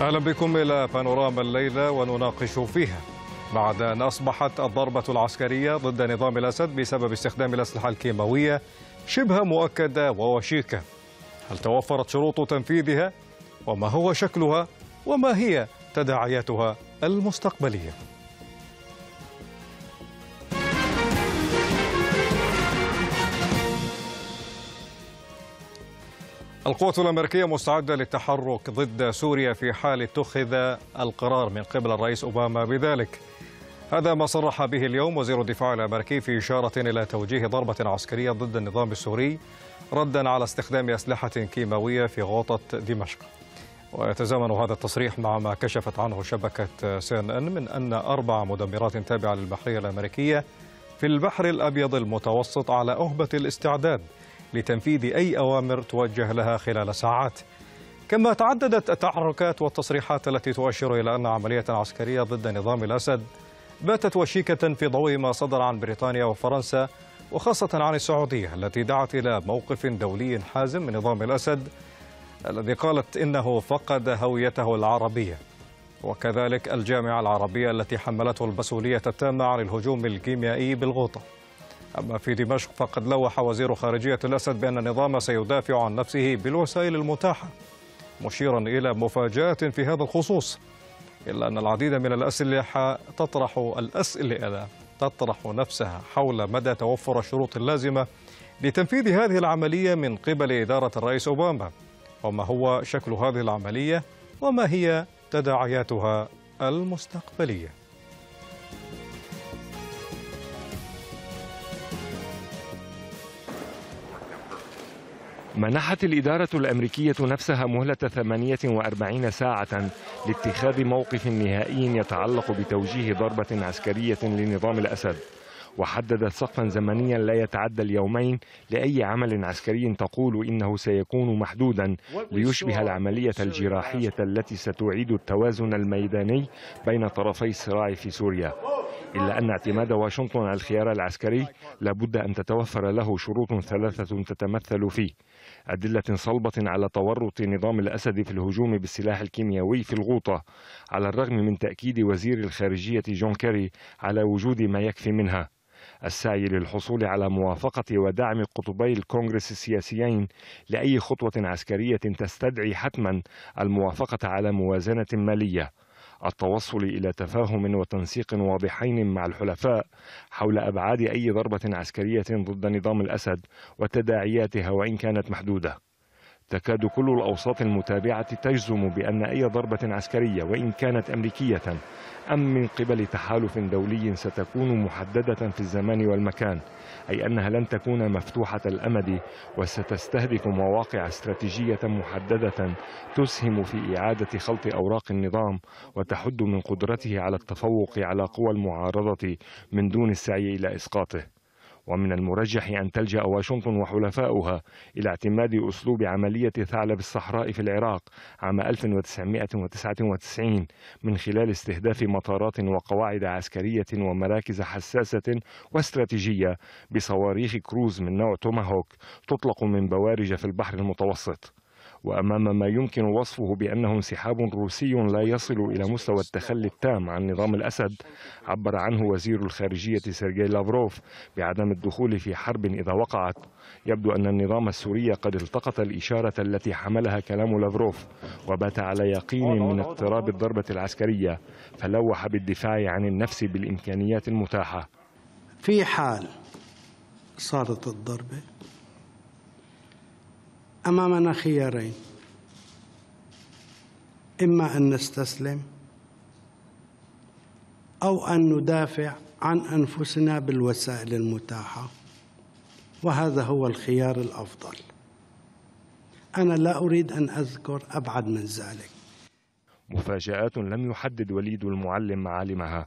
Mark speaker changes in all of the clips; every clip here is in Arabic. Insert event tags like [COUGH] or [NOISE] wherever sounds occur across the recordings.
Speaker 1: أهلا بكم إلى بانوراما الليلة ونناقش فيها بعد أن أصبحت الضربة العسكرية ضد نظام الأسد بسبب استخدام الأسلحة الكيماوية شبه مؤكدة ووشيكة هل توفرت شروط تنفيذها؟ وما هو شكلها؟ وما هي تداعياتها المستقبليه القوات الأمريكية مستعدة للتحرك ضد سوريا في حال اتخذ القرار من قبل الرئيس أوباما بذلك هذا ما صرح به اليوم وزير الدفاع الأمريكي في إشارة إلى توجيه ضربة عسكرية ضد النظام السوري ردا على استخدام أسلحة كيماوية في غوطة دمشق ويتزامن هذا التصريح مع ما كشفت عنه شبكة سين أن من أن أربع مدمرات تابعة للبحرية الأمريكية في البحر الأبيض المتوسط على أهبة الاستعداد لتنفيذ أي أوامر توجه لها خلال ساعات كما تعددت التحركات والتصريحات التي تؤشر إلى أن عملية عسكرية ضد نظام الأسد باتت وشيكة في ضوء ما صدر عن بريطانيا وفرنسا وخاصة عن السعودية التي دعت إلى موقف دولي حازم من نظام الأسد الذي قالت إنه فقد هويته العربية وكذلك الجامعة العربية التي حملته المسؤولية التامة عن الهجوم الكيميائي بالغوطة أما في دمشق فقد لوح وزير خارجية الأسد بأن النظام سيدافع عن نفسه بالوسائل المتاحة مشيرا إلى مفاجأة في هذا الخصوص إلا أن العديد من الأسلحة تطرح الأسئلة تطرح نفسها حول مدى توفر الشروط اللازمة لتنفيذ هذه العملية من قبل إدارة الرئيس أوباما وما هو شكل هذه العملية وما هي تداعياتها المستقبليه
Speaker 2: منحت الإدارة الأمريكية نفسها مهلة 48 ساعة لاتخاذ موقف نهائي يتعلق بتوجيه ضربة عسكرية لنظام الأسد وحددت سقفا زمنيا لا يتعدى اليومين لأي عمل عسكري تقول إنه سيكون محدودا ليشبه العملية الجراحية التي ستعيد التوازن الميداني بين طرفي الصراع في سوريا إلا أن اعتماد واشنطن على الخيار العسكري لابد أن تتوفر له شروط ثلاثة تتمثل فيه أدلة صلبة على تورط نظام الأسد في الهجوم بالسلاح الكيميائي في الغوطة على الرغم من تأكيد وزير الخارجية جون كيري على وجود ما يكفي منها السعي للحصول على موافقة ودعم قطبي الكونغرس السياسيين لأي خطوة عسكرية تستدعي حتما الموافقة على موازنة مالية التوصل إلى تفاهم وتنسيق واضحين مع الحلفاء حول أبعاد أي ضربة عسكرية ضد نظام الأسد وتداعياتها وإن كانت محدودة تكاد كل الأوساط المتابعة تجزم بأن أي ضربة عسكرية وإن كانت أمريكية أم من قبل تحالف دولي ستكون محددة في الزمان والمكان أي أنها لن تكون مفتوحة الأمد وستستهدف مواقع استراتيجية محددة تسهم في إعادة خلط أوراق النظام وتحد من قدرته على التفوق على قوى المعارضة من دون السعي إلى إسقاطه ومن المرجح أن تلجأ واشنطن وحلفاؤها إلى اعتماد أسلوب عملية ثعلب الصحراء في العراق عام 1999 من خلال استهداف مطارات وقواعد عسكرية ومراكز حساسة واستراتيجية بصواريخ كروز من نوع توماهوك تطلق من بوارج في البحر المتوسط وأمام ما يمكن وصفه بأنه انسحاب روسي لا يصل إلى مستوى التخلي التام عن نظام الأسد عبر عنه وزير الخارجية سيرجي لافروف بعدم الدخول في حرب إذا وقعت يبدو أن النظام السوري قد التقط الإشارة التي حملها كلام لافروف وبات على يقين من اقتراب الضربة العسكرية فلوح بالدفاع عن النفس بالإمكانيات المتاحة في حال صارت الضربة أمامنا خيارين
Speaker 3: إما أن نستسلم أو أن ندافع عن أنفسنا بالوسائل المتاحة
Speaker 2: وهذا هو الخيار الأفضل أنا لا أريد أن أذكر أبعد من ذلك مفاجآت لم يحدد وليد المعلم معالمها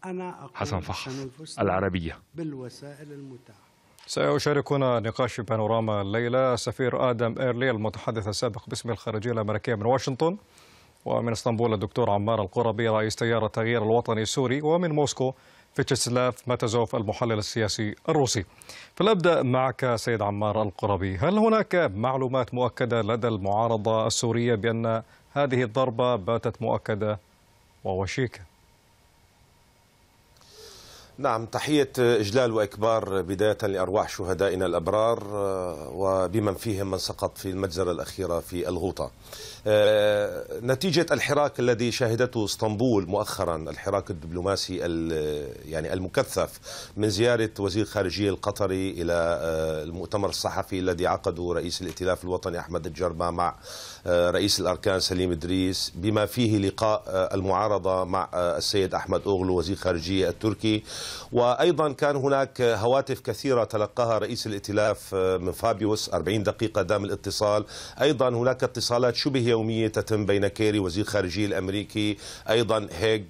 Speaker 2: حسن فحص العربية
Speaker 1: بالوسائل المتاحة
Speaker 2: سيشاركنا
Speaker 1: نقاش في بانوراما الليلة سفير آدم إيرلي المتحدث السابق باسم الخارجية الأمريكية من واشنطن ومن اسطنبول الدكتور عمار القربي رئيس تيار التغيير الوطني السوري ومن موسكو فيتشسلاف ماتازوف المحلل السياسي الروسي فلأبدأ معك سيد عمار القربي هل هناك معلومات مؤكدة لدى المعارضة السورية بأن هذه الضربة باتت مؤكدة ووشيكة
Speaker 4: نعم تحية إجلال وإكبار بداية لأرواح شهدائنا الأبرار آه، وبمن فيهم من سقط في المجزرة الأخيرة في الغوطة آه، نتيجة الحراك الذي شهدته اسطنبول مؤخرا الحراك الدبلوماسي يعني المكثف من زيارة وزير خارجية القطري إلى آه، المؤتمر الصحفي الذي عقده رئيس الائتلاف الوطني أحمد الجربة مع آه، رئيس الأركان سليم إدريس بما فيه لقاء آه، المعارضة مع آه، السيد أحمد أوغلو وزير خارجية التركي وأيضا كان هناك هواتف كثيرة تلقاها رئيس الائتلاف من فابيوس 40 دقيقة دام الاتصال أيضا هناك اتصالات شبه يومية تتم بين كيري وزير خارجية الأمريكي أيضا هيج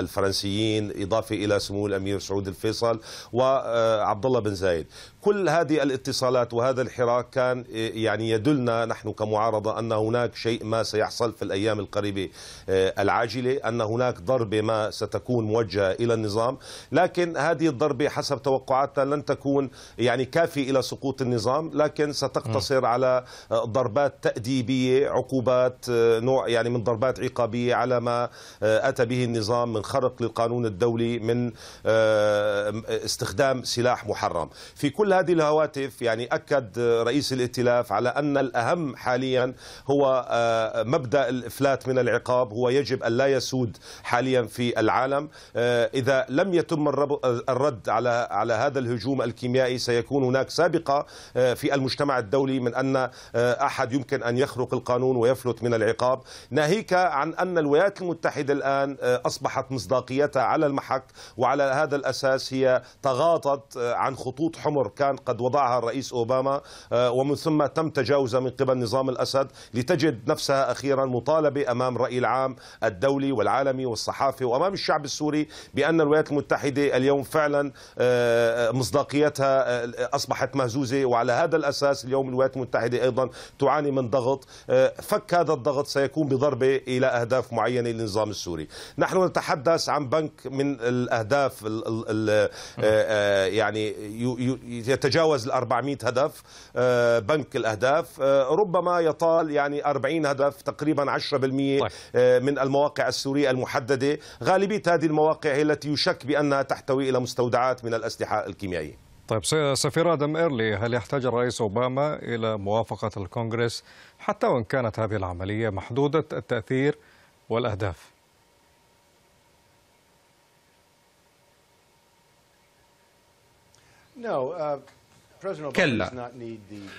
Speaker 4: الفرنسيين إضافة إلى سمو الأمير سعود الفيصل وعبد الله بن زايد كل هذه الاتصالات وهذا الحراك كان يعني يدلنا نحن كمعارضة المعارضة أن هناك شيء ما سيحصل في الأيام القريبة آه، العاجلة أن هناك ضربة ما ستكون موجهة إلى النظام لكن هذه الضربة حسب توقعاتنا لن تكون يعني كافية إلى سقوط النظام لكن ستقتصر على آه، ضربات تأديبية عقوبات آه، نوع يعني من ضربات عقابية على ما أتى به النظام من خرق للقانون الدولي من استخدام سلاح محرم في كل هذه الهواتف يعني أكد رئيس الائتلاف على أن الأهم حاليا حاليا هو آه، مبدا الافلات من العقاب هو يجب ان لا يسود حاليا في العالم آه، اذا لم يتم الرد على على هذا الهجوم الكيميائي سيكون هناك سابقه آه، في المجتمع الدولي من ان احد يمكن ان يخرق القانون ويفلت من العقاب ناهيك عن ان الولايات المتحده الان اصبحت مصداقيتها على المحك وعلى هذا الاساس هي تغاضت عن خطوط حمر كان قد وضعها الرئيس اوباما ومن ثم تم تجاوزها من قبل نظام الأسد الأسد لتجد نفسها أخيرا مطالبة أمام رأي العام الدولي والعالمي والصحافة وأمام الشعب السوري بأن الولايات المتحدة اليوم فعلا آه، آه، مصداقيتها آه، أصبحت مهزوزة وعلى هذا الأساس اليوم الولايات المتحدة أيضا تعاني من ضغط فك هذا الضغط سيكون بضربة إلى أهداف معينة للنظام السوري نحن نتحدث عن بنك من الأهداف الـ الـ الـ يعني يتجاوز ال 400 هدف بنك الأهداف ربما يطال يعني 40 هدف تقريبا 10% طيب. آه، من المواقع السورية المحددة غالبية هذه المواقع هي التي يشك بأنها تحتوي إلى مستودعات من الأسلحة الكيميائية
Speaker 1: طيب سفير آدم إيرلي هل يحتاج الرئيس أوباما إلى موافقة الكونغرس حتى وإن كانت هذه العملية محدودة التأثير والأهداف؟
Speaker 5: No, uh... كلا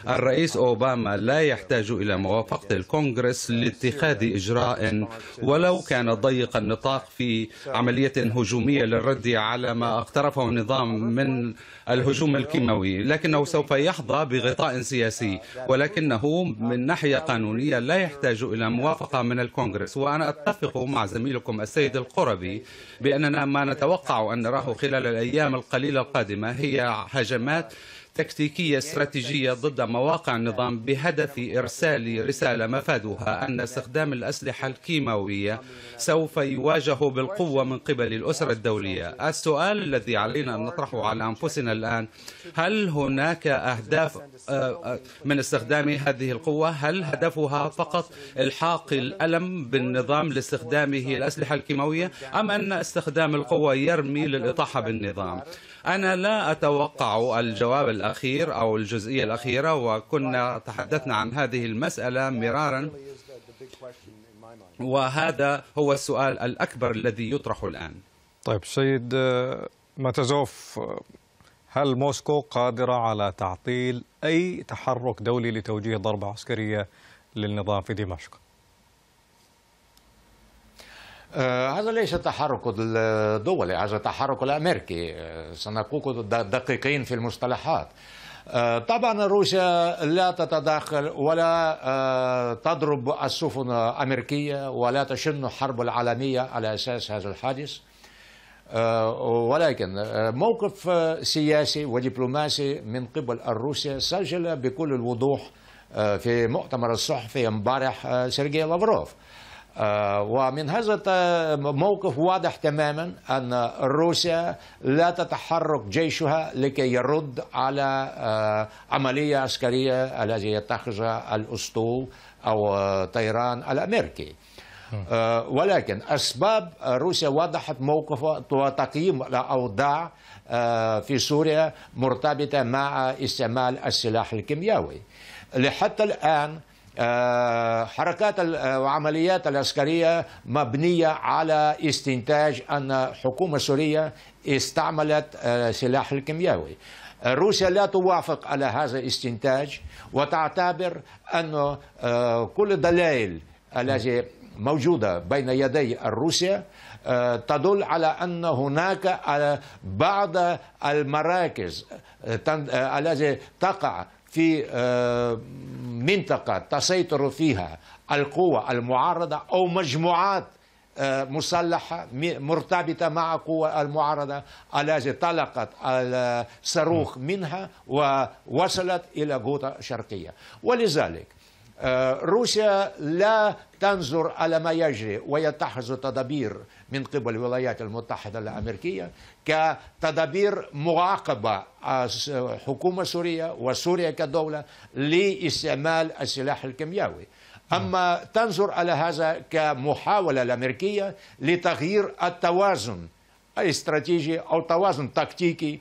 Speaker 5: الرئيس
Speaker 3: أوباما لا يحتاج إلى موافقة الكونغرس لاتخاذ إجراء ولو كان ضيق النطاق في عملية هجومية للرد على ما اقترفه النظام من الهجوم الكيماوي لكنه سوف يحظى بغطاء سياسي ولكنه من ناحية قانونية لا يحتاج إلى موافقة من الكونغرس وأنا أتفق مع زميلكم السيد القربي بأننا ما نتوقع أن نراه خلال الأيام القليلة القادمة هي هجمات تكتيكية استراتيجية ضد مواقع النظام بهدف إرسال رسالة مفادها أن استخدام الأسلحة الكيماوية سوف يواجه بالقوة من قبل الأسرة الدولية السؤال الذي علينا أن نطرحه على أنفسنا الآن هل هناك أهداف آه، آه، من استخدام هذه القوة هل هدفها فقط إلحاق الألم بالنظام لاستخدامه الأسلحة الكيماوية أم أن استخدام القوة يرمي للإطاحة بالنظام أنا لا أتوقع الجواب الأخير أو الجزئية الأخيرة وكنا تحدثنا عن هذه المسألة مرارا
Speaker 1: وهذا هو السؤال الأكبر الذي يطرح الآن طيب سيد آه، ماتازوف آه، هل موسكو قادرة على تعطيل أي تحرك دولي لتوجيه ضربة عسكرية للنظام في دمشق؟
Speaker 5: آه، هذا ليس تحرك الدولي هذا تحرك الأمريكي آه، سنكون دقيقين في المصطلحات آه، طبعا روسيا لا تتدخل ولا تضرب السفن الأمريكية ولا تشن حرب العالمية على أساس هذا الحادث ولكن موقف سياسي ودبلوماسي من قبل روسيا سجل بكل الوضوح في مؤتمر الصحفي امبارح سيرجي لافروف آه، ومن هذا الموقف واضح تماما أن روسيا لا تتحرك جيشها لكي يرد على آه، عملية عسكرية التي يتخذها الأسطول أو طيران الأمريكي آه، ولكن أسباب روسيا وضحت موقفها وتقييم الأوضاع في سوريا مرتبطة مع استعمال السلاح الكيميائي لحتى الآن آه، حركات آه، وعمليات العسكرية مبنية على استنتاج أن الحكومة السورية استعملت آه، سلاح الكيميائي روسيا لا توافق على هذا الاستنتاج وتعتبر أن كل الدلائل التي موجودة بين يدي روسيا تدل على أن هناك بعض المراكز التي تقع في آه، منطقة تسيطر فيها القوى المعارضة أو مجموعات آه، مسلحة مرتبطة مع قوى المعارضة التي طلقت الصاروخ منها ووصلت إلى غوطة شرقية ولذلك آه، روسيا لا تنظر على ما يجري ويتخذ تدابير من قبل الولايات المتحدة الأمريكية كتدابير معاقبة الحكومة آه، السورية وسوريا كدولة لاستعمال السلاح الكيميائي نعم. أما تنظر على هذا كمحاولة الأمريكية لتغيير التوازن الاستراتيجي أو توازن تكتيكي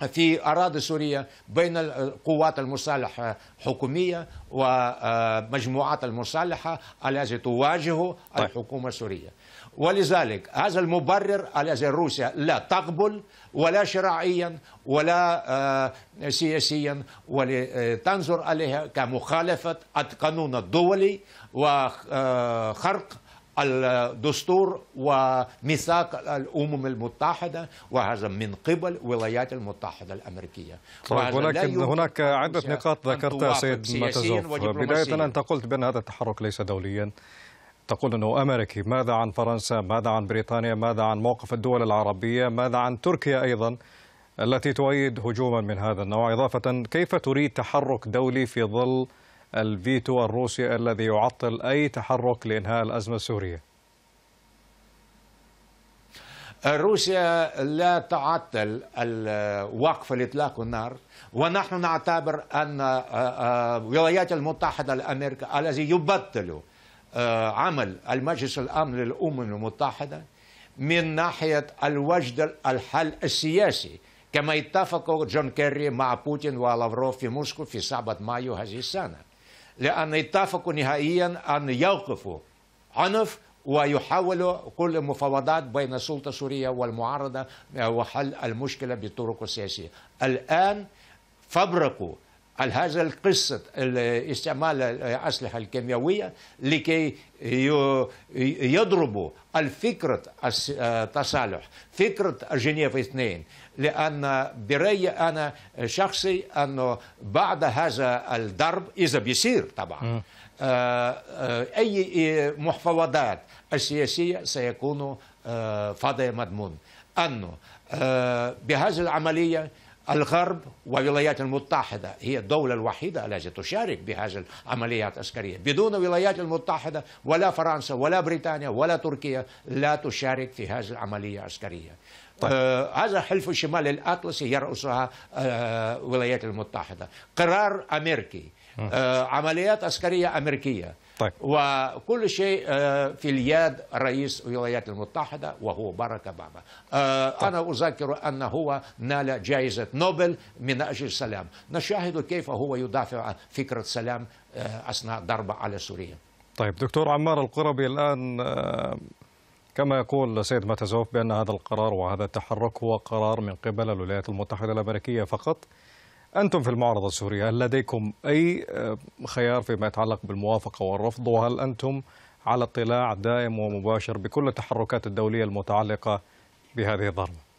Speaker 5: في أراضي سوريا بين القوات المسلحة الحكومية ومجموعات آه، المسلحة التي تواجه طيب. الحكومة السورية ولذلك هذا المبرر الذي روسيا لا تقبل ولا شرعيا ولا آه، سياسيا ولتنظر عليها كمخالفة القانون الدولي وخرق الدستور وميثاق الامم المتحده وهذا من قبل الولايات المتحده الامريكيه طيب ولكن هناك عده نقاط ذكرتها سيد متزوف بدايه
Speaker 1: انت قلت بان هذا التحرك ليس دوليا تقول أنه أمريكي ماذا عن فرنسا ماذا عن بريطانيا ماذا عن موقف الدول العربية ماذا عن تركيا أيضا التي تؤيد هجوما من هذا النوع إضافة كيف تريد تحرك دولي في ظل الفيتو الروسي الذي يعطل أي تحرك لإنهاء الأزمة السورية
Speaker 5: روسيا لا تعطل وقف الاطلاق النار ونحن نعتبر ان آه، آه، الولايات المتحده الامريكيه الذي يبطل آه، عمل المجلس الامن للامم المتحده من ناحيه الوجد الحل السياسي كما اتفق جون كيري مع بوتين ولافروف في موسكو في 7 مايو هذه السنه لان اتفقوا نهائيا ان يوقفوا عنف ويحاولوا كل المفاوضات بين السلطه السوريه والمعارضه وحل المشكله بالطرق السياسيه الان فبركوا هل هذا القصة استعمال الأسلحة الكيميائية لكي يضربوا الفكرة التصالح فكرة جنيف اثنين لأن برأيي أنا شخصي أنه بعد هذا الضرب إذا بيصير طبعا آه، آه، أي محفوظات السياسية سيكون آه، فضي مضمون أنه بهذه العملية الغرب والولايات المتحدة هي الدولة الوحيدة التي تشارك بهذه العمليات العسكرية بدون الولايات المتحدة ولا فرنسا ولا بريطانيا ولا تركيا لا تشارك في هذه العملية العسكرية طيب. آه هذا حلف الشمال الأطلسي يرأسها آه الولايات المتحدة قرار أمريكي آه عمليات عسكرية أمريكية طيب. وكل شيء آه، في اليد رئيس الولايات المتحدة وهو باراك أوباما آه، طيب. أنا أذكر أن هو نال جائزة نوبل من أجل السلام نشاهد كيف هو يدافع عن فكرة السلام آه، أثناء ضربة على سوريا
Speaker 1: طيب دكتور عمار القربي الآن كما يقول السيد ماتازوف بأن هذا القرار وهذا التحرك هو قرار من قبل الولايات المتحدة الأمريكية فقط أنتم في المعارضة السورية هل لديكم أي آه، خيار فيما يتعلق بالموافقة والرفض وهل أنتم على اطلاع دائم ومباشر بكل التحركات الدولية المتعلقة بهذه الضربة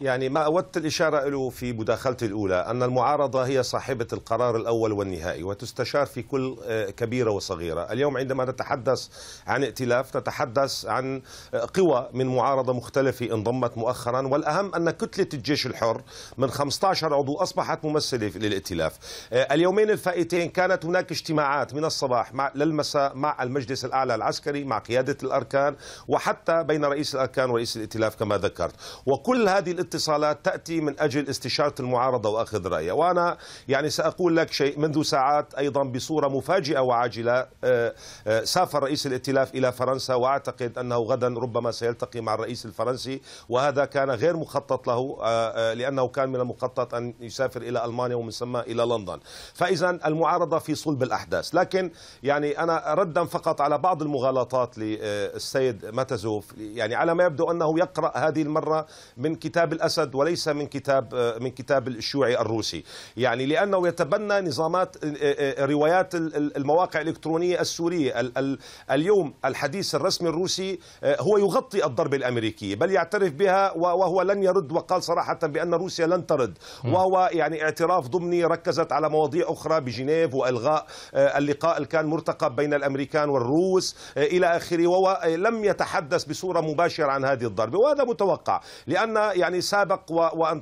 Speaker 4: يعني ما أودت الإشارة له في مداخلتي الأولى أن المعارضة هي صاحبة القرار الأول والنهائي وتستشار في كل آه، كبيرة وصغيرة اليوم عندما نتحدث عن ائتلاف نتحدث عن آه، قوى من معارضة مختلفة انضمت مؤخرا والأهم أن كتلة الجيش الحر من 15 عضو أصبحت ممثلة للائتلاف آه، اليومين الفائتين كانت هناك اجتماعات من الصباح مع للمساء مع المجلس الأعلى العسكري مع قيادة الأركان وحتى بين رئيس الأركان ورئيس الائتلاف كما ذكرت وكل هذه الاتصالات تأتي من أجل استشارة المعارضة وأخذ رأيها وأنا يعني سأقول لك شيء منذ ساعات أيضا بصورة مفاجئة وعاجلة آه، آه، سافر رئيس الائتلاف إلى فرنسا وأعتقد أنه غدا ربما سيلتقي مع الرئيس الفرنسي وهذا كان غير مخطط له آه، لأنه كان من المخطط أن يسافر إلى ألمانيا ومن ثم إلى لندن فإذا المعارضة في صلب الأحداث لكن يعني أنا ردا فقط على بعض المغالطات للسيد متزوف يعني على ما يبدو أنه يقرأ هذه المرة من كتاب الأسد وليس من كتاب آه، من كتاب الشيوعي الروسي يعني لأنه يتبنى نظامات آه، آه، روايات المواقع الإلكترونية السورية اليوم الحديث الرسمي الروسي هو يغطي الضربة الأمريكية بل يعترف بها وهو لن يرد وقال صراحة بأن روسيا لن ترد وهو يعني اعتراف ضمني ركزت على مواضيع أخرى بجنيف وإلغاء اللقاء اللي كان مرتقب بين الأمريكان والروس إلى آخره وهو لم يتحدث بصورة مباشرة عن هذه الضربة وهذا متوقع لأن يعني سابق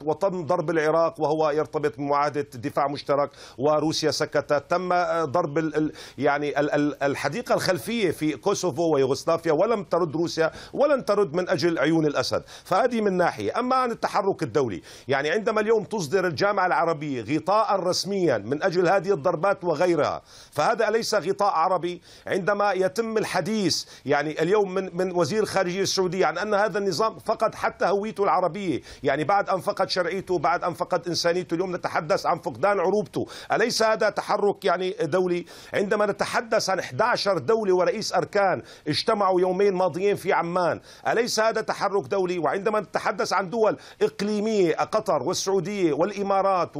Speaker 4: وتم ضرب العراق وهو يرتبط بمعاهده دفاع مشترك وروسيا سكتت تم آه، ضرب يعني الحديقه الخلفيه في كوسوفو ويوغوسلافيا ولم ترد روسيا ولن ترد من اجل عيون الاسد فهذه من ناحيه اما عن التحرك الدولي يعني عندما اليوم تصدر الجامعه العربيه غطاء رسميا من اجل هذه الضربات وغيرها فهذا ليس غطاء عربي عندما يتم الحديث يعني اليوم من من وزير خارجيه السعوديه عن ان هذا النظام فقد حتى هويته العربيه يعني بعد أن فقد شرعيته بعد أن فقد إنسانيته اليوم نتحدث عن فقدان عروبته أليس هذا تحرك يعني دولي عندما نتحدث عن 11 دولة ورئيس أركان اجتمعوا يومين ماضيين في عمان أليس هذا تحرك دولي وعندما نتحدث عن دول إقليمية قطر والسعودية والإمارات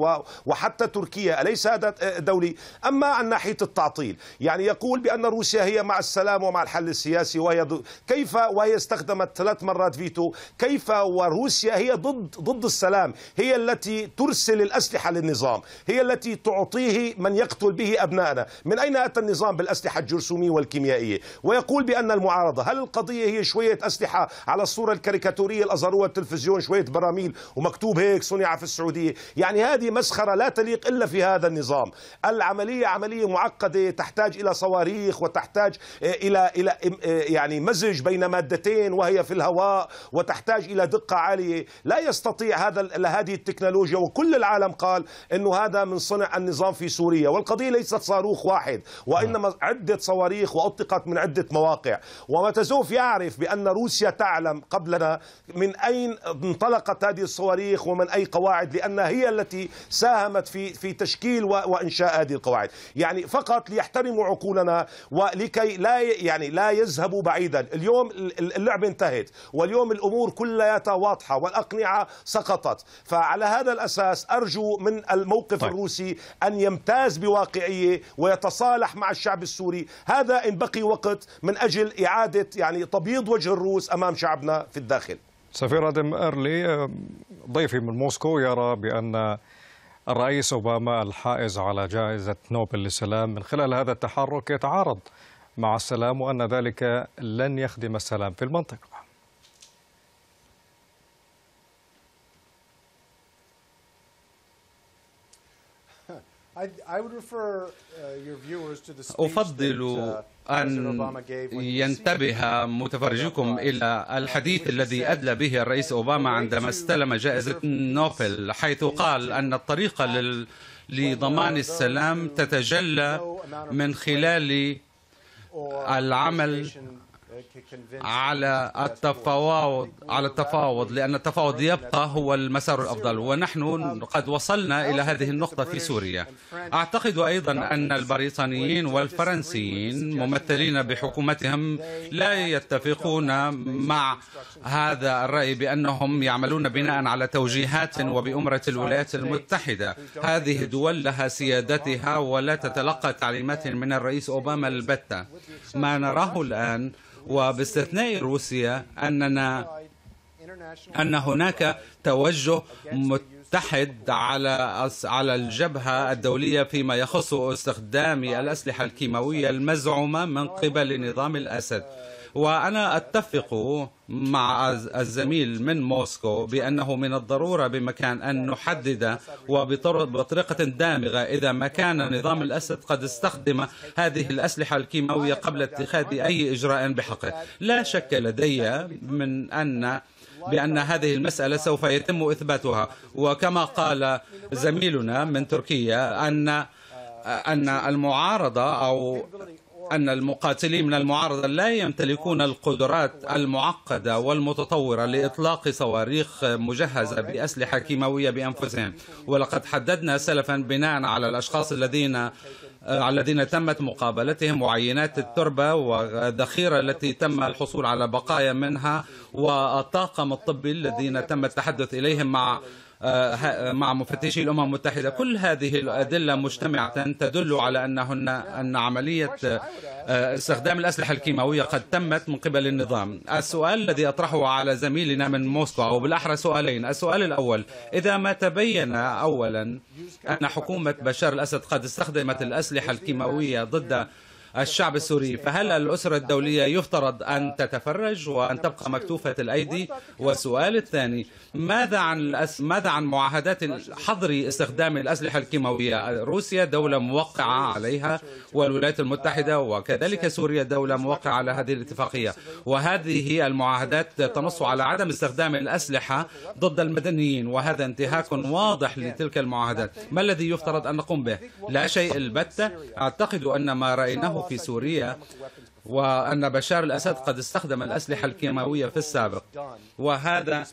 Speaker 4: وحتى تركيا أليس هذا دولي أما عن ناحية التعطيل يعني يقول بأن روسيا هي مع السلام ومع الحل السياسي وهي كيف وهي استخدمت ثلاث مرات فيتو كيف وروسيا هي ضد ضد ضد السلام هي التي ترسل الأسلحة للنظام هي التي تعطيه من يقتل به أبنائنا من أين أتى النظام بالأسلحة الجرثومية والكيميائية ويقول بأن المعارضة هل القضية هي شوية أسلحة على الصورة الكاريكاتورية اللي التلفزيون شوية براميل ومكتوب هيك صنع في السعودية يعني هذه مسخرة لا تليق إلا في هذا النظام العملية عملية معقدة تحتاج إلى صواريخ وتحتاج آه، إلى إلى آه، يعني مزج بين مادتين وهي في الهواء وتحتاج إلى دقة عالية لا لا يستطيع هذا هذه التكنولوجيا وكل العالم قال انه هذا من صنع النظام في سوريا والقضيه ليست صاروخ واحد وانما عده صواريخ واطلقت من عده مواقع وماتزوف يعرف بان روسيا تعلم قبلنا من اين انطلقت هذه الصواريخ ومن اي قواعد لانها هي التي ساهمت في في تشكيل وانشاء هذه القواعد يعني فقط ليحترموا عقولنا ولكي لا يعني لا يذهبوا بعيدا اليوم اللعبه انتهت واليوم الامور كلها واضحه والاقنعه الاقنعه سقطت فعلى هذا الأساس أرجو من الموقف طيب. الروسي أن يمتاز بواقعية ويتصالح مع الشعب السوري هذا إن بقي وقت من أجل إعادة يعني تبييض وجه الروس أمام شعبنا في الداخل
Speaker 1: سفير آدم أرلي ضيفي من موسكو يرى بأن الرئيس أوباما الحائز على جائزة نوبل للسلام من خلال هذا التحرك يتعارض مع السلام وأن ذلك لن يخدم السلام في المنطقة
Speaker 6: [LAUGHS] Uh, أفضل
Speaker 3: uh, أن ينتبه متفرجكم إلى الحديث الذي أدلى به الرئيس أوباما عندما استلم جائزة نوبل حيث قال أن الطريقة لضمان السلام تتجلى من خلال العمل على التفاوض على التفاوض لأن التفاوض يبقى هو المسار الأفضل ونحن قد وصلنا إلى هذه النقطة في سوريا أعتقد أيضا أن البريطانيين والفرنسيين ممثلين بحكومتهم لا يتفقون مع هذا الرأي بأنهم يعملون بناء على توجيهات وبأمرة الولايات المتحدة هذه دول لها سيادتها ولا تتلقى تعليمات من الرئيس أوباما البتة ما نراه الآن وباستثناء روسيا أننا أن هناك توجه متحد على على الجبهة الدولية فيما يخص استخدام الأسلحة الكيماوية المزعومة من قبل نظام الأسد وأنا أتفق مع الزميل من موسكو بأنه من الضرورة بمكان أن نحدد وبطريقة دامغة إذا ما كان نظام الأسد قد استخدم هذه الأسلحة الكيماوية قبل اتخاذ أي إجراء بحقه لا شك لدي من أن بأن هذه المسألة سوف يتم إثباتها وكما قال زميلنا من تركيا أن أن المعارضة أو أن المقاتلين من المعارضة لا يمتلكون القدرات المعقدة والمتطورة لإطلاق صواريخ مجهزة بأسلحة كيماوية بأنفسهم ولقد حددنا سلفا بناء على الأشخاص الذين الذين تمت مقابلتهم وعينات التربة والذخيرة التي تم الحصول على بقايا منها والطاقم الطبي الذين تم التحدث إليهم مع آه، مع مفتشي الامم المتحده كل هذه الادله مجتمعه تدل على انهن ان عمليه آه، استخدام الاسلحه الكيماويه قد تمت من قبل النظام السؤال الذي اطرحه على زميلنا من موسكو او بالاحرى سؤالين السؤال الاول اذا ما تبين اولا ان حكومه بشار الاسد قد استخدمت الاسلحه الكيماويه ضد الشعب السوري فهل الأسرة الدولية يفترض أن تتفرج وأن تبقى مكتوفة الأيدي والسؤال الثاني ماذا عن الأس... ماذا عن معاهدات حظر استخدام الأسلحة الكيماوية روسيا دولة موقعة عليها والولايات المتحدة وكذلك سوريا دولة موقعة على هذه الاتفاقية وهذه المعاهدات تنص على عدم استخدام الأسلحة ضد المدنيين وهذا انتهاك واضح لتلك المعاهدات ما الذي يفترض أن نقوم به لا شيء البتة أعتقد أن ما رأيناه في سوريا وأن بشار الأسد قد استخدم الأسلحة الكيماوية في السابق وهذا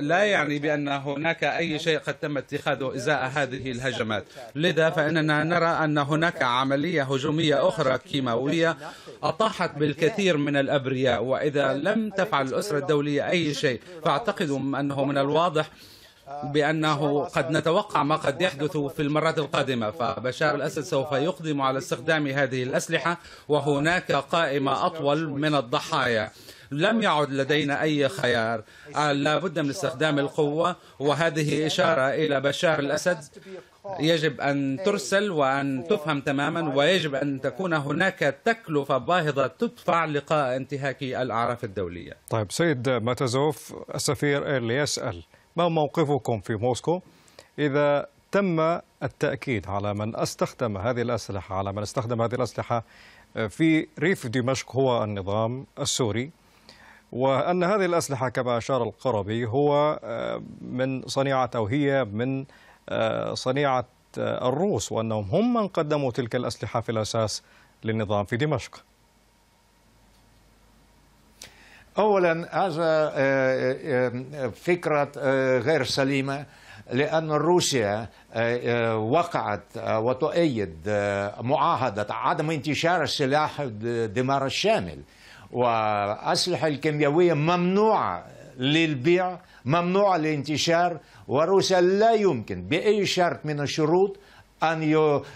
Speaker 3: لا يعني بأن هناك أي شيء قد تم اتخاذه إزاء هذه الهجمات لذا فإننا نرى أن هناك عملية هجومية أخرى كيماوية أطاحت بالكثير من الأبرياء وإذا لم تفعل الأسرة الدولية أي شيء فأعتقد أنه من الواضح بأنه قد نتوقع ما قد يحدث في المرات القادمة فبشار الأسد سوف يقدم على استخدام هذه الأسلحة وهناك قائمة أطول من الضحايا لم يعد لدينا أي خيار آه، لا بد من استخدام القوة وهذه إشارة إلى بشار الأسد يجب أن ترسل وأن تفهم تماما ويجب أن تكون هناك تكلفة باهظة تدفع لقاء انتهاك الأعراف الدولية
Speaker 1: طيب سيد ماتازوف السفير اللي يسأل ما موقفكم في موسكو إذا تم التأكيد على من استخدم هذه الأسلحة على من استخدم هذه الأسلحة آه، في ريف دمشق هو النظام السوري وأن هذه الأسلحة كما أشار القربي هو آه، من صنيعة أو هي من آه، صنيعة الروس وأنهم هم من قدموا تلك الأسلحة في الأساس للنظام في دمشق
Speaker 5: أولا هذا آه، آه، آه، فكرة غير سليمة لأن روسيا وقعت وتؤيد معاهدة عدم انتشار السلاح الدمار الشامل والأسلحة الكيميائية ممنوعة للبيع ممنوعة للانتشار وروسيا لا يمكن بأي شرط من الشروط أن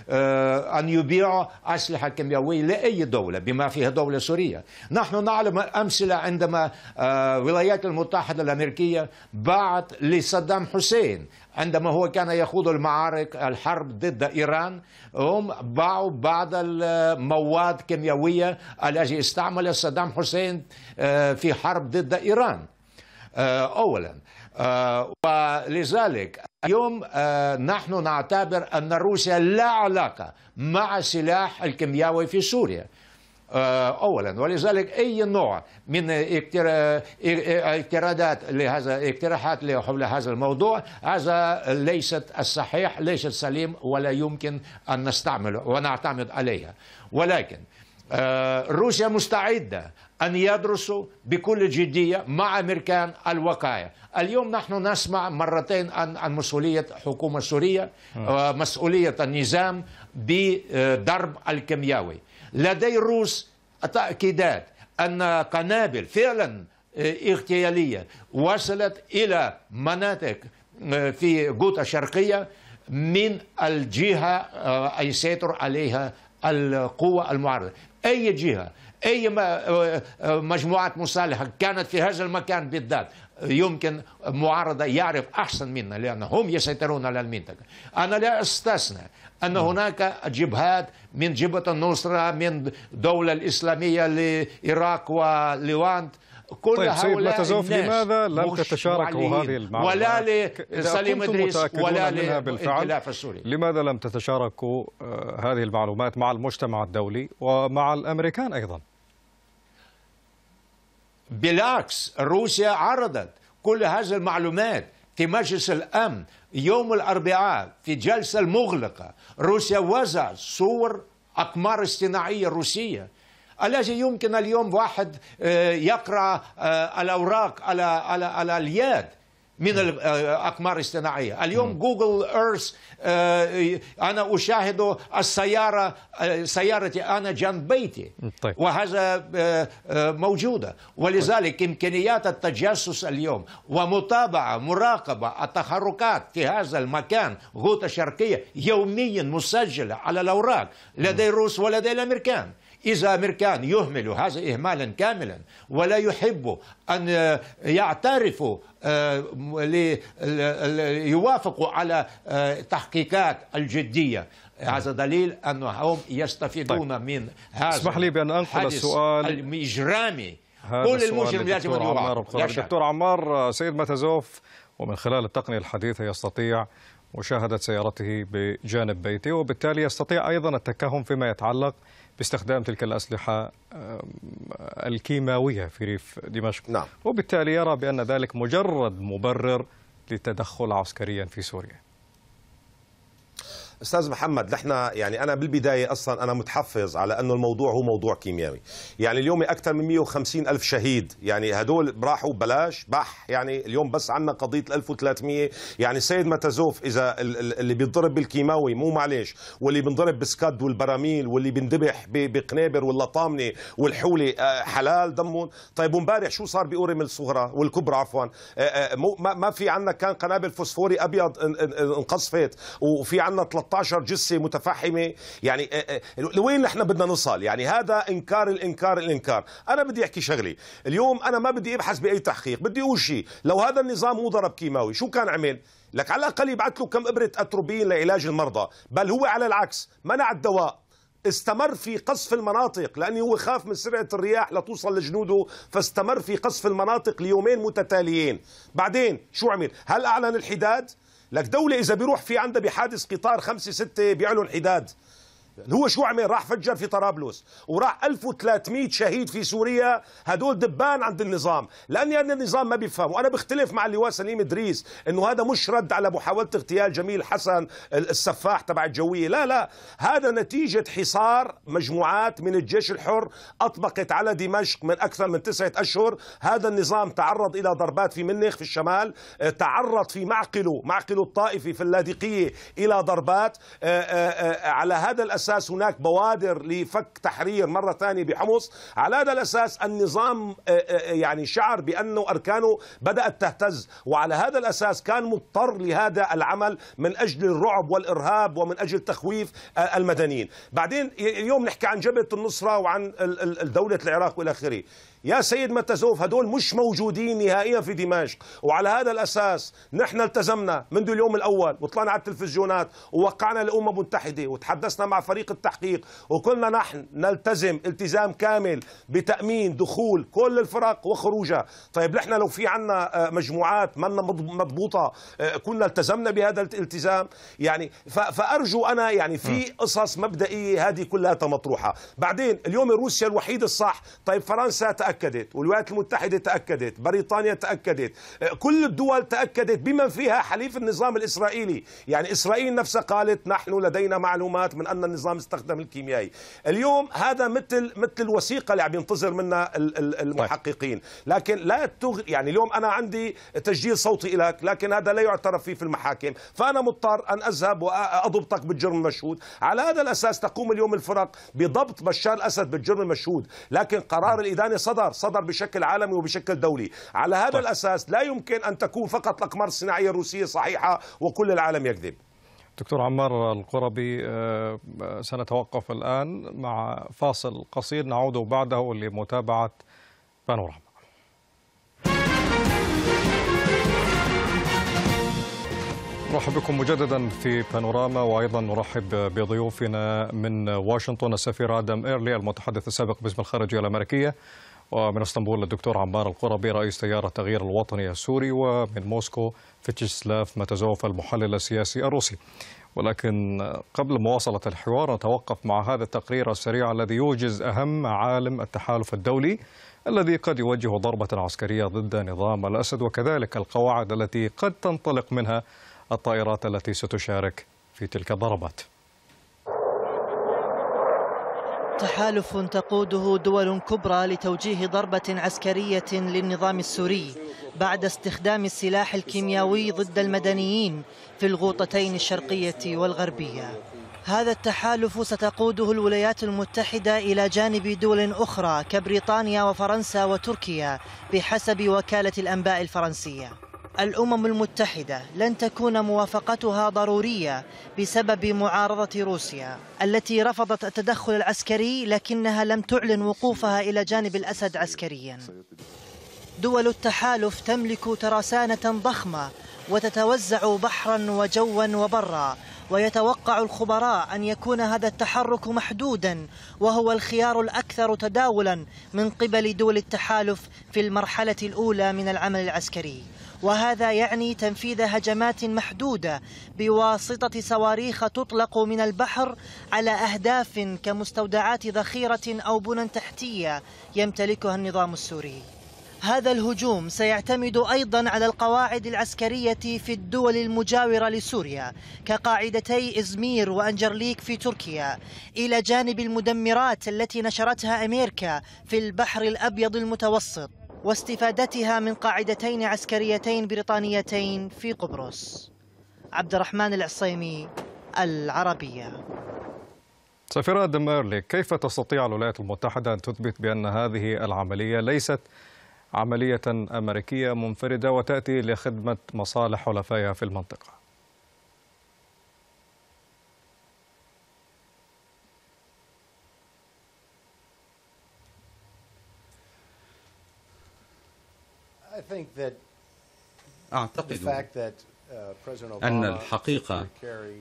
Speaker 5: آه، أن يبيع أسلحة كيميائية لأي دولة بما فيها دولة سورية نحن نعلم أمثلة عندما آه، الولايات المتحدة الأمريكية باعت لصدام حسين عندما هو كان يخوض المعارك الحرب ضد إيران هم باعوا بعض المواد كيميائية التي استعملها صدام حسين آه، في حرب ضد إيران أولا ولذلك اليوم آه، نحن نعتبر أن روسيا لا علاقة مع السلاح الكيميائي في سوريا آه، اولا ولذلك اي نوع من اقتراحات آه، لهذا اقتراحات حول هذا الموضوع هذا ليست الصحيح ليست سليم ولا يمكن ان نستعمله ونعتمد عليها ولكن روسيا مستعده ان يدرسوا بكل جديه مع امريكان الوقايه اليوم نحن نسمع مرتين عن عن مسؤوليه حكومه سوريه آه. آه، مسؤوليه النظام بضرب الكيمياوي لدي الروس تاكيدات ان قنابل فعلا آه، اغتياليه وصلت الى مناطق في غوطه الشرقيه من الجهه سيطر عليها القوة المعارضة أي جهة أي مجموعات مصالحة كانت في هذا المكان بالذات يمكن معارضة يعرف أحسن منا لأن هم يسيطرون على المنطقة أنا لا أستثنى أن نعم. هناك جبهات من جبهة النصرة من دولة الإسلامية لإيراق وليوانت كل طيب سيد متزوف لماذا لم تتشاركوا هذه المعلومات ولا لسليم ادريس ولا للائتلاف
Speaker 1: السوري لماذا لم تتشاركوا آه، هذه المعلومات مع المجتمع الدولي ومع
Speaker 5: الامريكان ايضا؟ بالعكس روسيا عرضت كل هذه المعلومات في مجلس الأمن يوم الأربعاء في جلسة المغلقة روسيا وزعت صور أقمار اصطناعية روسية الذي يمكن اليوم واحد آه، يقرأ آه، الأوراق على على على اليد من الأقمار آه، الصناعية اليوم جوجل إيرث آه، أنا أشاهد السيارة آه، سيارتي أنا جنب بيتي طيب. وهذا موجودة ولذلك طيب. إمكانيات التجسس اليوم ومتابعة مراقبة التحركات في هذا المكان غوطة شرقية يوميا مسجلة على الأوراق لدى الروس ولدى الأمريكان إذا أمريكان يهملوا هذا إهمالا كاملا ولا يحبوا أن آه، يعترفوا آه، يوافقوا على آه، تحقيقات الجدية هذا دليل أنهم يستفيدون طيب. من هذا اسمح لي بأن أنقل السؤال الإجرامي كل المجرم يجب أن يوافق دكتور
Speaker 1: عمار سيد متزوف ومن خلال التقنية الحديثة يستطيع مشاهدة سيارته بجانب بيته وبالتالي يستطيع أيضا التكهن فيما يتعلق باستخدام تلك الأسلحة الكيماوية في ريف دمشق نعم. وبالتالي يرى بأن ذلك مجرد مبرر للتدخل عسكريا في سوريا
Speaker 4: استاذ محمد نحن يعني انا بالبدايه اصلا انا متحفظ على انه الموضوع هو موضوع كيميائي يعني اليوم اكثر من 150 الف شهيد يعني هدول راحوا ببلاش بح يعني اليوم بس عندنا قضيه 1300 يعني سيد متزوف اذا اللي بينضرب بالكيماوي مو معلش واللي بينضرب بالسكاد والبراميل واللي بينذبح بقنابر واللطامنه والحوله آه، حلال دمهم طيب وامبارح شو صار بأوريم الصغرى والكبرى عفوا آه، آه، ما في عندنا كان قنابل فوسفوري ابيض انقصفت وفي عندنا 13 جثه متفحمه يعني آه، آه، لوين نحن بدنا نوصل يعني هذا انكار الانكار الانكار انا بدي احكي شغله اليوم انا ما بدي ابحث باي تحقيق بدي اقول شيء لو هذا النظام هو ضرب كيماوي شو كان عمل لك على الاقل يبعث له كم ابره اتروبين لعلاج المرضى بل هو على العكس منع الدواء استمر في قصف المناطق لأنه هو خاف من سرعة الرياح لتوصل لجنوده فاستمر في قصف المناطق ليومين متتاليين بعدين شو عمل هل أعلن الحداد لك دولة إذا بيروح في عندها بحادث قطار خمسة ستة بيعلن حداد هو شو عمل راح فجر في طرابلس وراح 1300 شهيد في سوريا هدول دبان عند النظام لاني انا النظام ما بيفهم وانا بختلف مع اللواء سليم ادريس انه هذا مش رد على محاوله اغتيال جميل حسن السفاح تبع الجويه لا لا هذا نتيجه حصار مجموعات من الجيش الحر اطبقت على دمشق من اكثر من تسعه اشهر هذا النظام تعرض الى ضربات في منخ في الشمال آه، تعرض في معقله معقله الطائفي في اللاذقيه الى ضربات آه، آه، على هذا الأساس أساس هناك بوادر لفك تحرير مرة ثانية بحمص على هذا الأساس النظام آه، آه، آه، يعني شعر بأنه أركانه بدأت تهتز وعلى هذا الأساس كان مضطر لهذا العمل من أجل الرعب والإرهاب ومن أجل تخويف المدنيين بعدين اليوم نحكي عن جبهة النصرة وعن دولة العراق وإلى آخره يا سيد متزوف هدول مش موجودين نهائيا في دمشق وعلى هذا الأساس نحن التزمنا منذ اليوم الأول وطلعنا على التلفزيونات ووقعنا الأمم المتحدة وتحدثنا مع فريق التحقيق وكلنا نحن نلتزم التزام كامل بتأمين دخول كل الفرق وخروجها طيب نحن لو في عنا آه، مجموعات منا مضبوطة آه، كنا التزمنا بهذا الالتزام يعني فأرجو أنا يعني في قصص مبدئية هذه كلها مطروحة بعدين اليوم روسيا الوحيد الصح طيب فرنسا تأكد تأكدت والولايات المتحدة تأكدت بريطانيا تأكدت آه، كل الدول تأكدت بمن فيها حليف النظام الإسرائيلي يعني إسرائيل نفسها قالت نحن لدينا معلومات من أن النظام استخدم الكيميائي اليوم هذا مثل مثل الوثيقة اللي عم ينتظر منا المحققين لكن لا تغ... يعني اليوم أنا عندي تسجيل صوتي لك لكن هذا لا يعترف فيه في المحاكم فأنا مضطر أن أذهب وأضبطك بالجرم المشهود على هذا الأساس تقوم اليوم الفرق بضبط بشار الأسد بالجرم المشهود لكن قرار نعم. الإدانة صدر صدر صدر بشكل عالمي وبشكل دولي على هذا طيب. الأساس لا يمكن أن تكون فقط الأقمار الصناعية الروسية صحيحة وكل العالم يكذب دكتور
Speaker 1: عمار القربي آه، سنتوقف الآن مع فاصل قصير نعود بعده لمتابعة بانوراما نرحب بكم مجددا في بانوراما وايضا نرحب بضيوفنا من واشنطن السفير ادم ايرلي المتحدث السابق باسم الخارجيه الامريكيه ومن اسطنبول الدكتور عمار القربي رئيس تيار التغيير الوطني السوري ومن موسكو فيتشسلاف متزوف المحلل السياسي الروسي ولكن قبل مواصلة الحوار نتوقف مع هذا التقرير السريع الذي يوجز أهم عالم التحالف الدولي الذي قد يوجه ضربة عسكرية ضد نظام الأسد وكذلك القواعد التي قد تنطلق منها الطائرات التي ستشارك في تلك الضربات
Speaker 6: تحالف تقوده دول كبرى لتوجيه ضربة عسكرية للنظام السوري بعد استخدام السلاح الكيميائي ضد المدنيين في الغوطتين الشرقية والغربية هذا التحالف ستقوده الولايات المتحدة إلى جانب دول أخرى كبريطانيا وفرنسا وتركيا بحسب وكالة الأنباء الفرنسية الأمم المتحدة لن تكون موافقتها ضرورية بسبب معارضة روسيا التي رفضت التدخل العسكري لكنها لم تعلن وقوفها إلى جانب الأسد عسكريا دول التحالف تملك ترسانة ضخمة وتتوزع بحرا وجوا وبرا ويتوقع الخبراء أن يكون هذا التحرك محدودا وهو الخيار الأكثر تداولا من قبل دول التحالف في المرحلة الأولى من العمل العسكري وهذا يعني تنفيذ هجمات محدودة بواسطة صواريخ تطلق من البحر على أهداف كمستودعات ذخيرة أو بنى تحتية يمتلكها النظام السوري هذا الهجوم سيعتمد أيضا على القواعد العسكرية في الدول المجاورة لسوريا كقاعدتي إزمير وأنجرليك في تركيا إلى جانب المدمرات التي نشرتها أمريكا في البحر الأبيض المتوسط واستفادتها من قاعدتين عسكريتين بريطانيتين في قبرص عبد الرحمن العصيمي العربية
Speaker 1: سفيرة دميرلي كيف تستطيع الولايات المتحدة أن تثبت بأن هذه العملية ليست عملية أمريكية منفردة وتأتي لخدمة مصالح حلفائها في المنطقة؟
Speaker 6: I think that
Speaker 3: the fact
Speaker 5: that, uh, President Obama أن الحقيقة Kerry,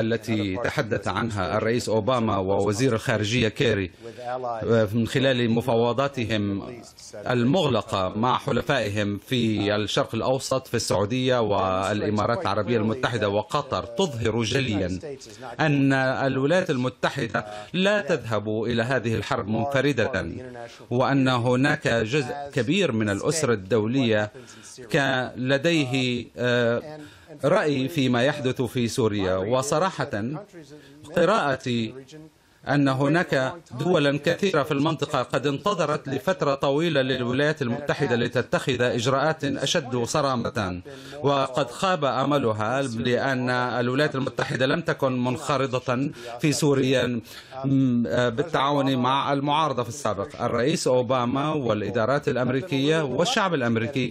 Speaker 3: التي تحدث عنها الرئيس أوباما ووزير الخارجية كيري من خلال مفاوضاتهم المغلقة مع حلفائهم في الشرق الأوسط في السعودية والإمارات العربية المتحدة وقطر تظهر جليا أن الولايات المتحدة uh, لا تذهب إلى هذه الحرب منفردة وأن هناك جزء كبير من الأسرة الدولية لديه رأيي فيما يحدث في سوريا وصراحة قراءتي أن هناك دولا كثيرة في المنطقة قد انتظرت لفترة طويلة للولايات المتحدة لتتخذ إجراءات أشد صرامة وقد خاب أملها لأن الولايات المتحدة لم تكن منخرطة في سوريا بالتعاون مع المعارضة في السابق الرئيس أوباما والإدارات الأمريكية والشعب الأمريكي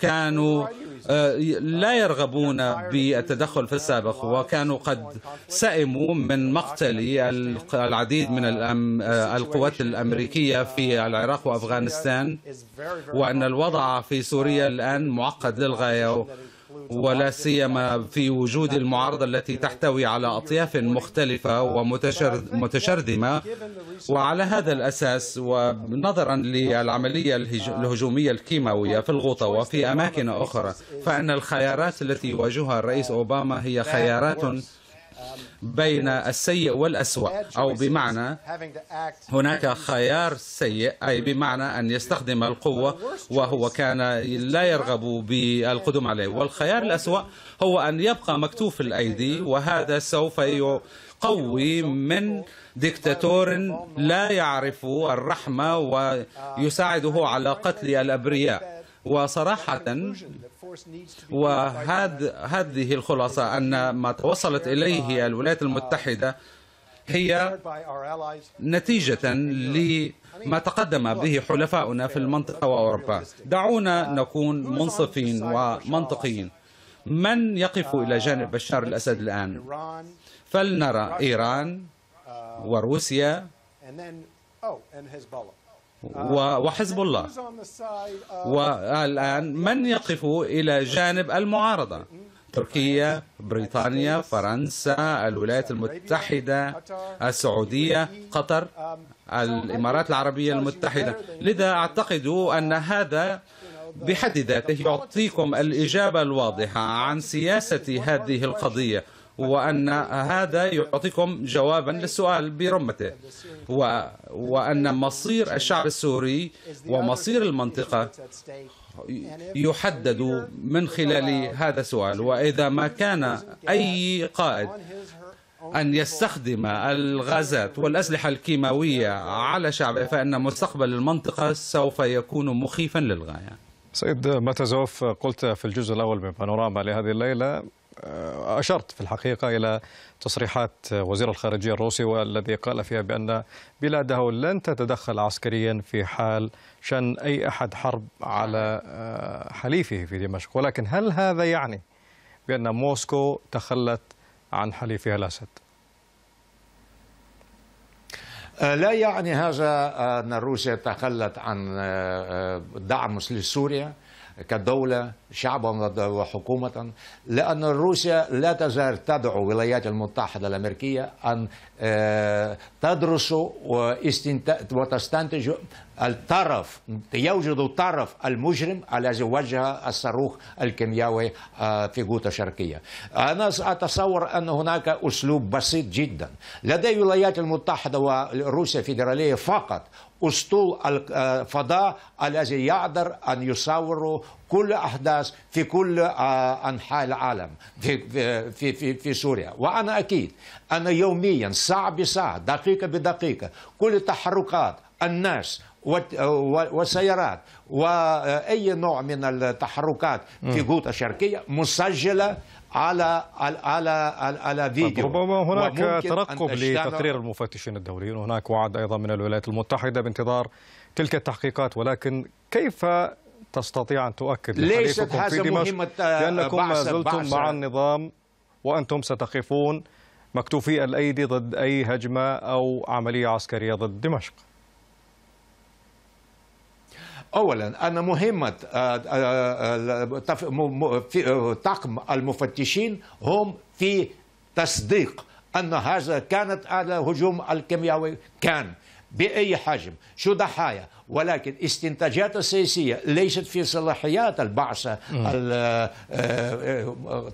Speaker 3: كانوا آه، لا يرغبون بالتدخل في السابق وكانوا قد سئموا من مقتل العديد من آه، القوات الأمريكية في العراق وأفغانستان وأن الوضع في سوريا الآن معقد للغاية ولا سيما في وجود المعارضة التي تحتوي على أطياف مختلفة ومتشردمة وعلى هذا الأساس ونظرا للعملية الهجومية الكيماوية في الغوطة وفي أماكن أخرى فإن الخيارات التي يواجهها الرئيس أوباما هي خيارات بين السيء والأسوأ أو بمعنى هناك خيار سيء أي بمعنى أن يستخدم القوة وهو كان لا يرغب بالقدوم عليه والخيار الأسوأ هو أن يبقى مكتوف الأيدي وهذا سوف قوي من دكتاتور لا يعرف الرحمة ويساعده على قتل الأبرياء وصراحة وهذه الخلاصة أن ما توصلت إليه uh, الولايات uh, المتحدة هي نتيجة لما تقدم به حلفاؤنا في المنطقة وأوروبا دعونا uh, نكون منصفين ومنطقيين من يقف إلى جانب بشار الأسد الآن فلنرى إيران وروسيا
Speaker 5: oh, وحزب الله
Speaker 3: والآن من يقف إلى جانب المعارضة تركيا بريطانيا فرنسا الولايات المتحدة السعودية قطر الإمارات العربية المتحدة لذا أعتقد أن هذا بحد ذاته يعطيكم الإجابة الواضحة عن سياسة هذه القضية وأن هذا يعطيكم جوابا للسؤال برمته وأن مصير الشعب السوري ومصير المنطقة يحدد من خلال هذا السؤال وإذا ما كان أي قائد أن يستخدم الغازات والأسلحة الكيماوية على شعبه فإن مستقبل المنطقة سوف يكون مخيفا للغاية
Speaker 1: سيد متزوف قلت في الجزء الأول من بانوراما لهذه الليلة أشرت في الحقيقة إلى تصريحات وزير الخارجية الروسي والذي قال فيها بأن بلاده لن تتدخل عسكريا في حال شن أي أحد حرب على آه، حليفه في دمشق ولكن هل هذا يعني بأن موسكو تخلت عن حليفها الأسد؟
Speaker 5: آه، لا يعني هذا آه، أن روسيا تخلت عن دعم لسوريا كدولة شعبا وحكومة لأن روسيا لا تزال تدعو الولايات المتحدة الأمريكية أن آه، تدرس وتستنتج الطرف يوجد طرف المجرم الذي وجه الصاروخ الكيميائي آه، في غوطة الشرقية أنا أتصور أن هناك أسلوب بسيط جدا لدى الولايات المتحدة وروسيا الفيدرالية فقط أسطول الفضاء آه، الذي يقدر أن يصور كل أحداث في كل آه، أنحاء العالم في, في, في, في سوريا وأنا أكيد أنا يوميا ساعة بساعة دقيقة بدقيقة كل تحركات الناس آه، والسيارات واي نوع من التحركات في غوطه الشرقيه مسجله على على على, على فيديو طيب، ربما هناك ترقب لتقرير
Speaker 1: المفتشين الدوليين وهناك وعد ايضا من الولايات المتحده بانتظار تلك التحقيقات ولكن كيف تستطيع ان تؤكد ليست في مهمه لانكم آه، ما زلتم مع النظام وانتم ستقفون مكتوفي الايدي ضد اي هجمه او عمليه عسكريه ضد دمشق
Speaker 5: أولا أن مهمة آه، آه، آه، طاقم المفتشين هم في تصديق أن هذا كانت هذا هجوم الكيميائي كان بأي حجم شو ضحايا ولكن استنتاجات السياسية ليست في صلاحيات البعثة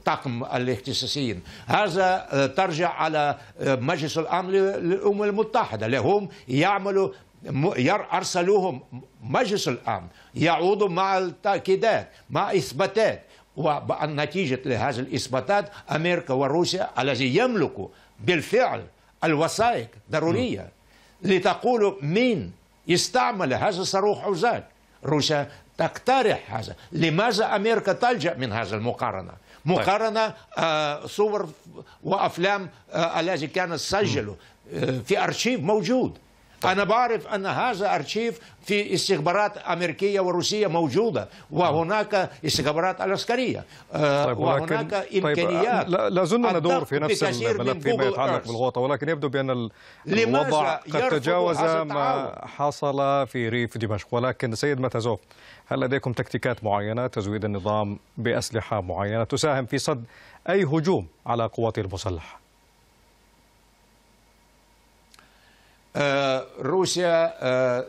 Speaker 5: طاقم الاختصاصيين هذا ترجع على مجلس الأمن للأمم المتحدة لهم يعملوا أرسلوهم مجلس الأمن يعودوا مع التأكيدات مع إثباتات ونتيجة لهذه الإثباتات أمريكا وروسيا الذي يملكوا بالفعل الوثائق ضرورية لتقولوا مين يستعمل هذا الصاروخ أو ذاك روسيا تقترح هذا لماذا أمريكا تلجأ من هذا المقارنة طيب. مقارنة آه، صور وأفلام آه، الذي كانت سجله آه، في أرشيف موجود طيب. أنا بعرف أن هذا أرشيف في استخبارات أمريكية وروسية موجودة وهناك استخبارات عسكرية آه، طيب وهناك طيب، آه، إمكانيات طيب لا زلنا ندور في
Speaker 1: نفس الملف فيما يتعلق بالغوطة ولكن يبدو بأن الوضع قد تجاوز ما حصل في ريف دمشق ولكن سيد متازوف هل لديكم تكتيكات معينة تزويد النظام بأسلحة معينة تساهم في صد أي هجوم على قواته المسلحة؟
Speaker 5: آه، روسيا آه،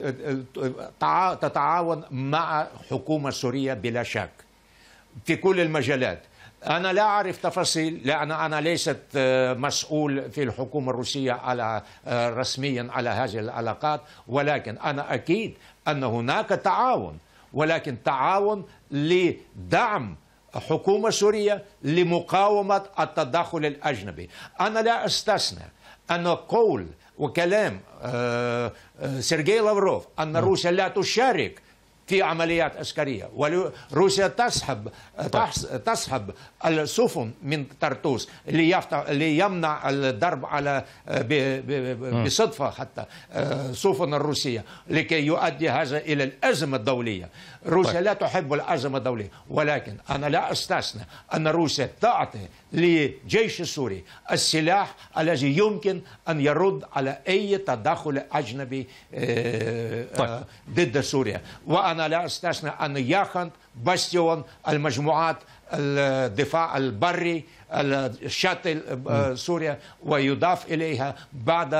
Speaker 5: آه، آه، تتعاون مع حكومة سورية بلا شك في كل المجالات أنا لا أعرف تفاصيل لأن أنا ليست مسؤول في الحكومة الروسية على رسميا على هذه العلاقات ولكن أنا أكيد أن هناك تعاون ولكن تعاون لدعم حكومة سورية لمقاومة التدخل الأجنبي أنا لا أستثنى أن قول وكلام سيرجي لافروف أن روسيا لا تشارك في عمليات عسكرية وروسيا تسحب طيب. تسحب السفن من طرطوس ليمنع الضرب على بصدفة حتى آه، سفن الروسية لكي يؤدي هذا إلى الأزمة الدولية روسيا طيب. لا تحب الأزمة الدولية ولكن أنا لا أستثنى أن روسيا تعطي للجيش السوري السلاح الذي يمكن أن يرد على أي تدخل أجنبي آه، آه، طيب. ضد سوريا وأنا انا لا استثنى أن يخن باستيون المجموعات الدفاع البري الشاتل آه، سوريا ويضاف إليها بعد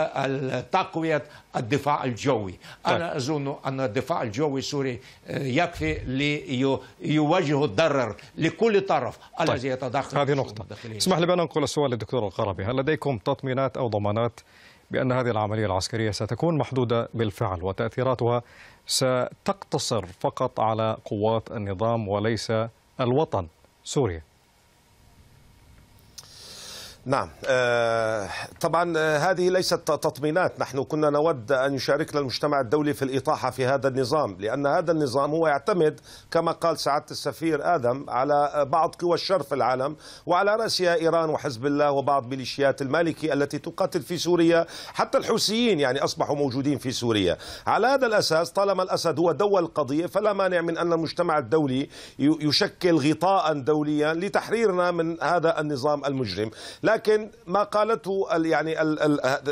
Speaker 5: تقوية الدفاع الجوي طيب. أنا أظن أن الدفاع الجوي السوري آه، يكفي ليواجه الضرر لكل طرف طيب. الذي يتدخل هذه نقطة اسمح لي بأن أنقل
Speaker 1: السؤال للدكتور القربي هل لديكم تطمينات أو ضمانات بأن هذه العملية العسكرية ستكون محدودة بالفعل وتأثيراتها ستقتصر فقط على قوات النظام وليس الوطن سوريا
Speaker 4: نعم آه، طبعا آه، هذه ليست تطمينات نحن كنا نود أن يشاركنا المجتمع الدولي في الإطاحة في هذا النظام لأن هذا النظام هو يعتمد كما قال سعادة السفير آدم على بعض قوى الشر في العالم وعلى رأسها إيران وحزب الله وبعض ميليشيات المالكي التي تقاتل في سوريا حتى الحوثيين يعني أصبحوا موجودين في سوريا على هذا الأساس طالما الأسد هو دول القضية فلا مانع من أن المجتمع الدولي يشكل غطاء دوليا لتحريرنا من هذا النظام المجرم لا لكن ما قالته يعني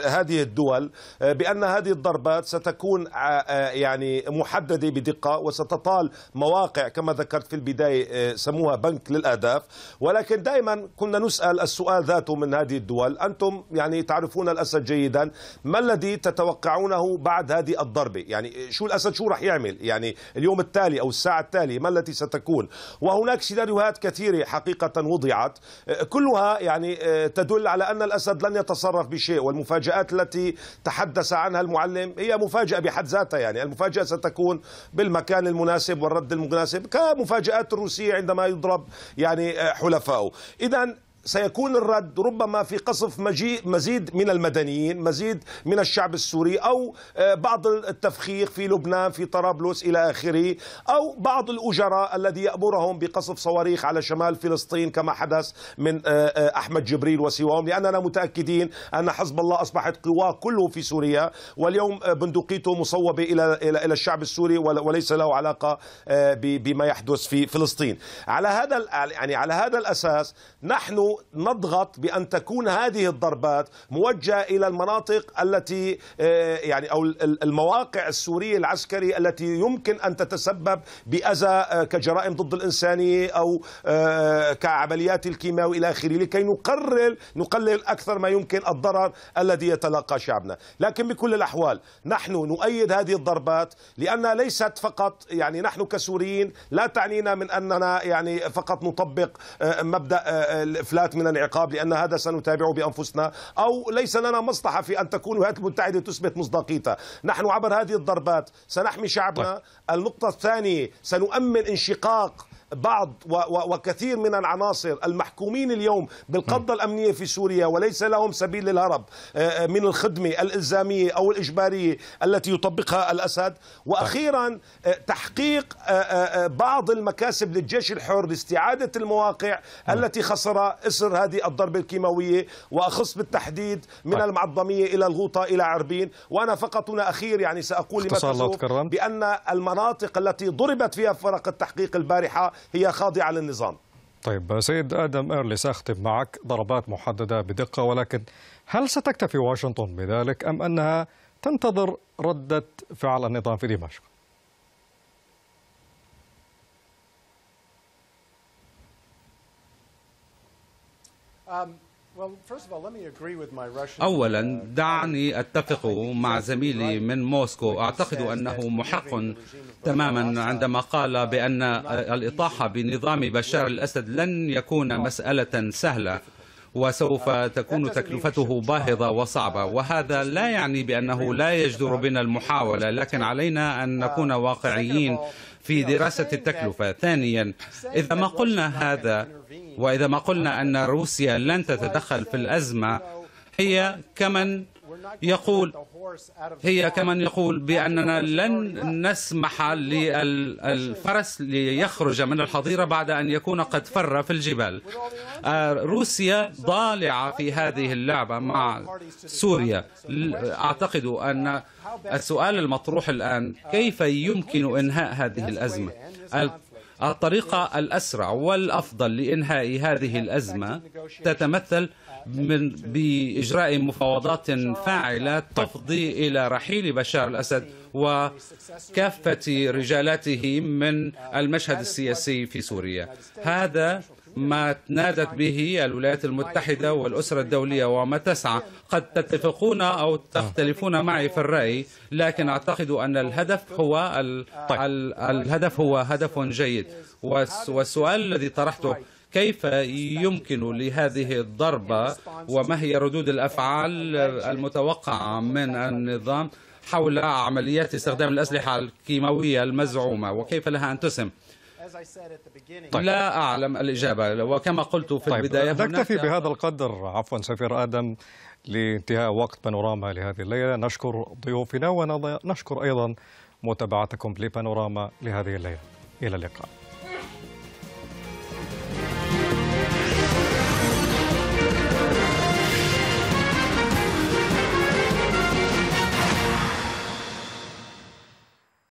Speaker 4: هذه الدول آه، بأن هذه الضربات ستكون آه، آه، يعني محددة بدقة وستطال مواقع كما ذكرت في البداية سموها بنك للأهداف ولكن دائما كنا نسأل السؤال ذاته من هذه الدول أنتم يعني تعرفون الأسد جيدا ما الذي تتوقعونه بعد هذه الضربة يعني شو الأسد شو راح يعمل يعني اليوم التالي أو الساعة التالية ما التي ستكون وهناك سيناريوهات كثيرة حقيقة وضعت كلها يعني تدل على أن الأسد لن يتصرف بشيء والمفاجآت التي تحدث عنها المعلم هي مفاجأة بحد ذاتها يعني المفاجأة ستكون بالمكان المناسب والرد المناسب كمفاجآت الروسية عندما يضرب يعني آه، حلفائه إذا سيكون الرد ربما في قصف مجيء مزيد من المدنيين مزيد من الشعب السوري أو آه، بعض التفخيخ في لبنان في طرابلس إلى آخره أو بعض الأجراء الذي يأمرهم بقصف صواريخ على شمال فلسطين كما حدث من آه، آه، أحمد جبريل وسواهم لأننا متأكدين أن حزب الله أصبحت قواه كله في سوريا واليوم بندقيته مصوبة إلى إلى الشعب السوري وليس له علاقة بما يحدث في فلسطين على هذا يعني على هذا الأساس نحن نضغط بأن تكون هذه الضربات موجهة إلى المناطق التي آه، يعني أو المواقع السورية العسكري التي يمكن أن تتسبب بأذى آه، كجرائم ضد الإنسانية أو آه، كعمليات الكيماوي الى آخره لكي نقلل نقلل أكثر ما يمكن الضرر الذي يتلقى شعبنا لكن بكل الأحوال نحن نؤيد هذه الضربات لأنها ليست فقط يعني نحن كسوريين لا تعنينا من أننا يعني فقط نطبق مبدأ الإفلاس جاءت من العقاب لأن هذا سنتابعه بأنفسنا أو ليس لنا مصلحة في أن تكون الولايات المتحدة تثبت مصداقيتها نحن عبر هذه الضربات سنحمي شعبنا طيب. النقطة الثانية سنؤمن انشقاق بعض وكثير من العناصر المحكومين اليوم بالقبضة نعم. الأمنية في سوريا وليس لهم سبيل للهرب آه، من الخدمة الإلزامية أو الإجبارية التي يطبقها الأسد وأخيرا نعم. آه، تحقيق آه، بعض المكاسب للجيش الحر لاستعادة المواقع نعم. التي خسرها إسر هذه الضربة الكيماوية وأخص بالتحديد من طيب. المعظمية إلى الغوطة إلى عربين وأنا فقط هنا أخير يعني سأقول لما بأن المناطق التي ضربت فيها فرق التحقيق البارحة هي خاضعة للنظام
Speaker 1: طيب سيد آدم إيرلي سأختم معك ضربات محددة بدقة ولكن هل ستكتفي واشنطن بذلك أم أنها تنتظر ردة فعل النظام في دمشق؟
Speaker 6: Um,
Speaker 3: اولا uh, دعني اتفق مع زميلي من موسكو اعتقد انه محق تماما عندما قال بان الاطاحه بنظام بشار الاسد لن يكون مساله سهله وسوف uh, تكون تكلفته باهظة وصعبة uh, وهذا لا يعني بأنه لا يجدر بنا المحاولة لكن علينا أن نكون واقعيين في دراسة التكلفة ثانيا إذا ما قلنا هذا وإذا ما قلنا أن روسيا لن تتدخل في الأزمة هي كمن يقول هي كمن يقول بأننا لن نسمح للفرس ليخرج من الحظيرة بعد أن يكون قد فر في الجبال آه، روسيا ضالعة في هذه اللعبة مع سوريا أعتقد أن السؤال المطروح الآن كيف يمكن إنهاء هذه الأزمة الطريقة الأسرع والأفضل لإنهاء هذه الأزمة تتمثل من بإجراء مفاوضات فاعلة تفضي إلى رحيل بشار الأسد وكافة رجالاته من المشهد السياسي في سوريا هذا ما نادت به الولايات المتحدة والأسرة الدولية وما تسعى قد تتفقون أو تختلفون معي في الرأي لكن أعتقد أن الهدف هو ال... طيب. ال... الهدف هو هدف جيد والسؤال الذي طرحته كيف يمكن لهذه الضربة وما هي ردود الأفعال المتوقعة من النظام حول عمليات استخدام الأسلحة الكيماوية المزعومة وكيف لها أن تسم طيب. لا أعلم
Speaker 1: الإجابة وكما قلت في طيب. البداية نكتفي بهذا القدر عفوا سفير آدم لانتهاء وقت بانوراما لهذه الليلة نشكر ضيوفنا ونشكر أيضا متابعتكم لبانوراما لهذه الليلة إلى اللقاء